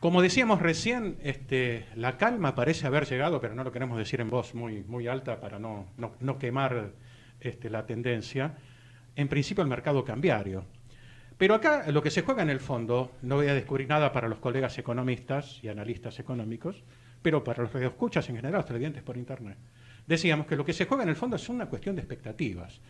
Como decíamos recién, este, la calma parece haber llegado, pero no lo queremos decir en voz muy, muy alta para no, no, quemar este, la tendencia, en principio el mercado cambiario. Pero acá lo que se juega en el fondo, no voy a descubrir nada para los colegas economistas y analistas económicos, pero para los que escuchas en general, los televidentes por Internet, decíamos que lo que se juega en el fondo es una cuestión de expectativas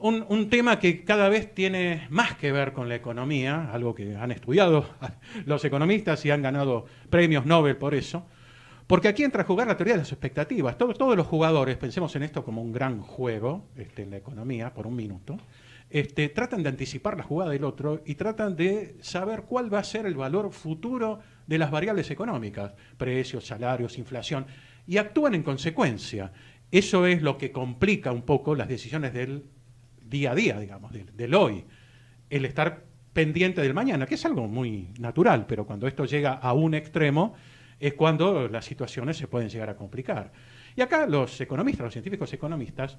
un, tema que cada vez tiene más que ver con la economía, algo que han estudiado los economistas y han ganado premios Nobel por eso, porque aquí entra a jugar la teoría de las expectativas. todos los jugadores, pensemos en esto como un gran juego este, en la economía, por un minuto, este, tratan de anticipar la jugada del otro y tratan de saber cuál va a ser el valor futuro de las variables económicas, precios, salarios, inflación, y actúan en consecuencia. Eso es lo que complica un poco las decisiones del día a día, digamos, del, hoy, el estar pendiente del mañana, que es algo muy natural, pero cuando esto llega a un extremo es cuando las situaciones se pueden llegar a complicar. Y acá los economistas, los científicos economistas,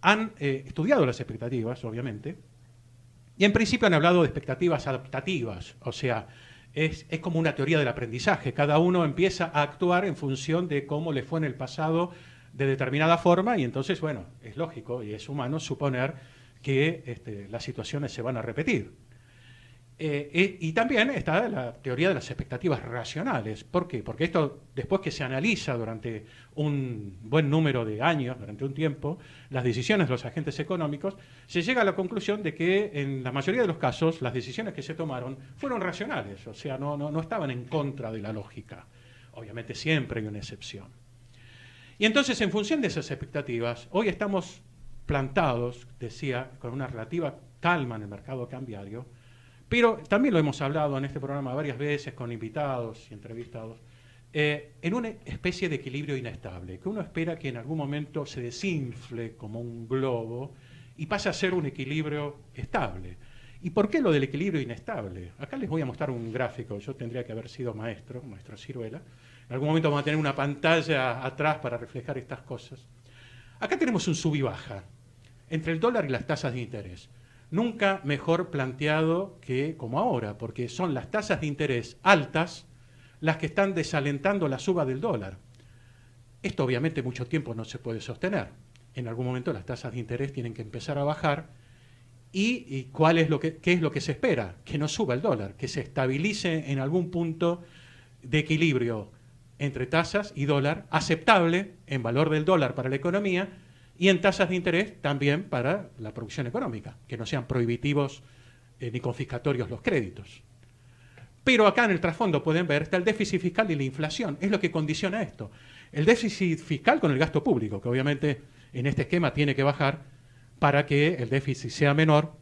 han eh, estudiado las expectativas, obviamente, y en principio han hablado de expectativas adaptativas, o sea, es, es, como una teoría del aprendizaje, cada uno empieza a actuar en función de cómo le fue en el pasado de determinada forma y entonces, bueno, es lógico y es humano suponer que este, las situaciones se van a repetir. Eh, eh, y, también está la teoría de las expectativas racionales. ¿Por qué? Porque esto, después que se analiza durante un buen número de años, durante un tiempo, las decisiones de los agentes económicos, se llega a la conclusión de que en la mayoría de los casos las decisiones que se tomaron fueron racionales, o sea, no, no estaban en contra de la lógica. Obviamente siempre hay una excepción. Y entonces, en función de esas expectativas, hoy estamos plantados, decía, con una relativa calma en el mercado cambiario, pero también lo hemos hablado en este programa varias veces con invitados y entrevistados, eh, en una especie de equilibrio inestable, que uno espera que en algún momento se desinfle como un globo y pase a ser un equilibrio estable. ¿Y por qué lo del equilibrio inestable? Acá les voy a mostrar un gráfico, yo tendría que haber sido maestro, maestro Ciruela, en algún momento vamos a tener una pantalla atrás para reflejar estas cosas. Acá tenemos un sub y baja entre el dólar y las tasas de interés. Nunca mejor planteado que como ahora, porque son las tasas de interés altas las que están desalentando la suba del dólar. Esto obviamente mucho tiempo no se puede sostener. En algún momento las tasas de interés tienen que empezar a bajar y, cuál es lo que, qué es lo que se espera, que no suba el dólar, que se estabilice en algún punto de equilibrio entre tasas y dólar, aceptable en valor del dólar para la economía y en tasas de interés también para la producción económica, que no sean prohibitivos eh, ni confiscatorios los créditos. Pero acá en el trasfondo pueden ver está el déficit fiscal y la inflación, es lo que condiciona esto. El déficit fiscal con el gasto público, que obviamente en este esquema tiene que bajar para que el déficit sea menor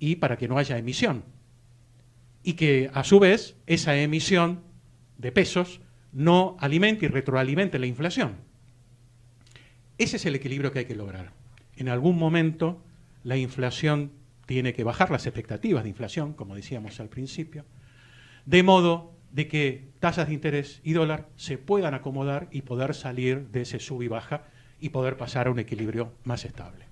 y para que no haya emisión. Y que a su vez esa emisión de pesos no alimente y retroalimente la inflación. Ese es el equilibrio que hay que lograr. En algún momento la inflación tiene que bajar, las expectativas de inflación, como decíamos al principio, de modo de que tasas de interés y dólar se puedan acomodar y poder salir de ese sub y baja y poder pasar a un equilibrio más estable.